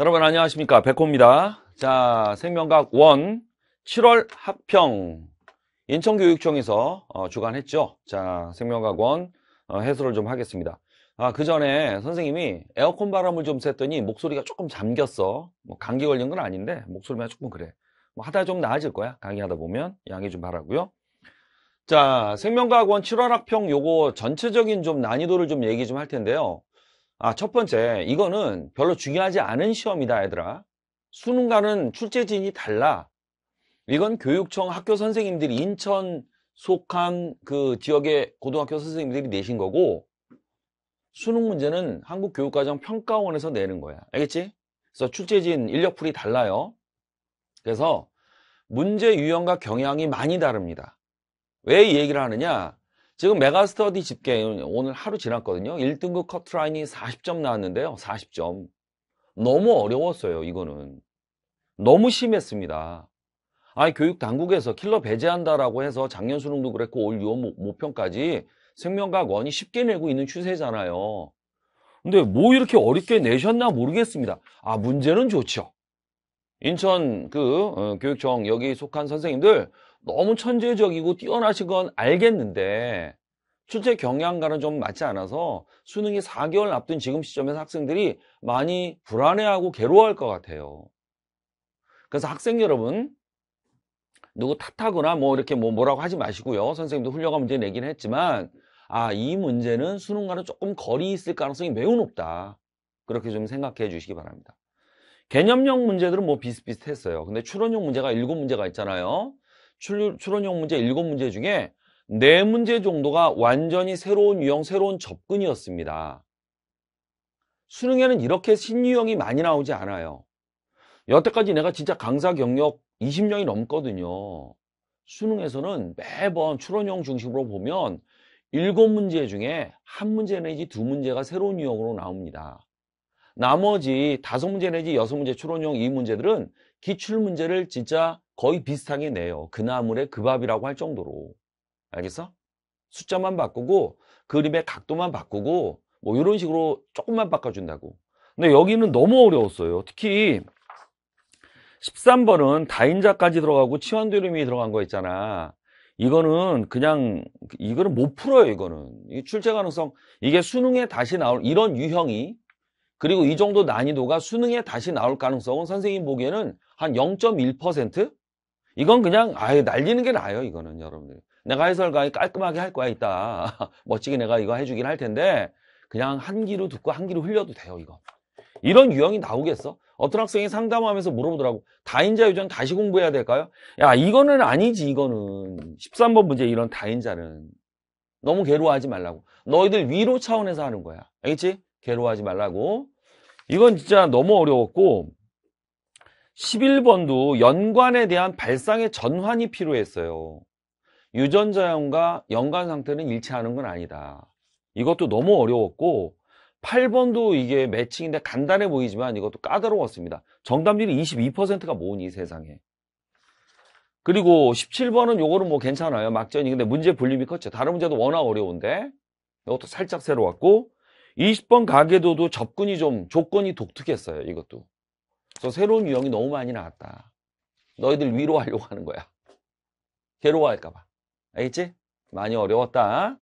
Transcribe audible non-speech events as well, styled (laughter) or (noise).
여러분 안녕하십니까 백호입니다 자생명과학1 7월 합평 인천교육청에서 어, 주관했죠 자생명과학1 어, 해설을 좀 하겠습니다 아 그 전에 선생님이 에어컨 바람을 좀 쐈더니 목소리가 조금 잠겼어 뭐 감기 걸린 건 아닌데 목소리만 조금 그래 뭐 하다 좀 나아질 거야 강의하다 보면 양해 좀 바라고요 자생명과학1 7월 합평 요거 전체적인 좀 난이도를 좀 얘기 좀 할 텐데요 아, 첫 번째, 이거는 별로 중요하지 않은 시험이다, 얘들아. 수능과는 출제진이 달라. 이건 교육청 학교 선생님들이 인천 속한 그 지역의 고등학교 선생님들이 내신 거고, 수능 문제는 한국교육과정평가원에서 내는 거야. 알겠지? 그래서 출제진 인력풀이 달라요. 그래서 문제 유형과 경향이 많이 다릅니다. 왜 이 얘기를 하느냐? 지금 메가스터디 집계는 오늘 하루 지났거든요. 1등급 커트라인이 40점 나왔는데요. 40점. 너무 어려웠어요. 이거는. 너무 심했습니다. 아니 교육 당국에서 킬러 배제한다라고 해서 작년 수능도 그랬고 올 6월 모평까지 생명과학원이 쉽게 내고 있는 추세잖아요. 근데 뭐 이렇게 어렵게 내셨나 모르겠습니다. 아 문제는 좋죠. 인천 그 어, 교육청 여기 속한 선생님들 너무 천재적이고 뛰어나신 건 알겠는데 출제 경향과는 좀 맞지 않아서 수능이 4개월 앞둔 지금 시점에서 학생들이 많이 불안해하고 괴로워할 것 같아요. 그래서 학생 여러분 누구 탓하거나 뭐 이렇게 뭐 뭐라고 하지 마시고요. 선생님도 훌륭한 문제 내긴 했지만 아이 문제는 수능과는 조금 거리 있을 가능성이 매우 높다. 그렇게 좀 생각해 주시기 바랍니다. 개념형 문제들은 뭐 비슷비슷했어요. 근데 추론형 문제가 일곱 문제가 있잖아요. 출, 추론형 문제 일곱 문제 중에 네 문제 정도가 완전히 새로운 유형, 새로운 접근이었습니다. 수능에는 이렇게 신유형이 많이 나오지 않아요. 여태까지 내가 진짜 강사 경력 20년이 넘거든요. 수능에서는 매번 추론형 중심으로 보면 일곱 문제 중에 한 문제 내지 두 문제가 새로운 유형으로 나옵니다. 나머지 다섯 문제 내지 여섯 문제 추론용이 문제들은 기출 문제를 진짜 거의 비슷하게 내요. 그나물의 그 밥이라고 할 정도로. 알겠어? 숫자만 바꾸고 그림의 각도만 바꾸고 뭐 이런 식으로 조금만 바꿔준다고. 근데 여기는 너무 어려웠어요. 특히 13번은 다인자까지 들어가고 치환되림이 들어간 거 있잖아. 이거는 그냥 이거는 못 풀어요. 이거는 출제 가능성 이게 수능에 다시 나올 이런 유형이 그리고 이 정도 난이도가 수능에 다시 나올 가능성은 선생님 보기에는 한 0.1%? 이건 그냥 아예 날리는 게 나아요 이거는 여러분들 내가 해설 강의 깔끔하게 할 거야 이따 (laughs) 멋지게 내가 이거 해주긴 할 텐데 그냥 한 귀로 듣고 한 귀로 흘려도 돼요 이거 이런 유형이 나오겠어? 어떤 학생이 상담하면서 물어보더라고 다인자 유전 다시 공부해야 될까요? 야 이거는 아니지 이거는 13번 문제 이런 다인자는 너무 괴로워하지 말라고 너희들 위로 차원에서 하는 거야 알겠지? 괴로워하지 말라고. 이건 진짜 너무 어려웠고 11번도 연관에 대한 발상의 전환이 필요했어요. 유전자형과 연관 상태는 일치하는 건 아니다. 이것도 너무 어려웠고 8번도 이게 매칭인데 간단해 보이지만 이것도 까다로웠습니다. 정답률이 22%가 뭐니 이 세상에. 그리고 17번은 요거는 뭐 괜찮아요. 막전이. 근데 문제 볼륨이 컸죠. 다른 문제도 워낙 어려운데 이것도 살짝 새로웠고 20번 가게도도 접근이 좀 조건이 독특했어요 이것도 그래서 새로운 유형이 너무 많이 나왔다 너희들 위로하려고 하는 거야 괴로워할까봐 알겠지? 많이 어려웠다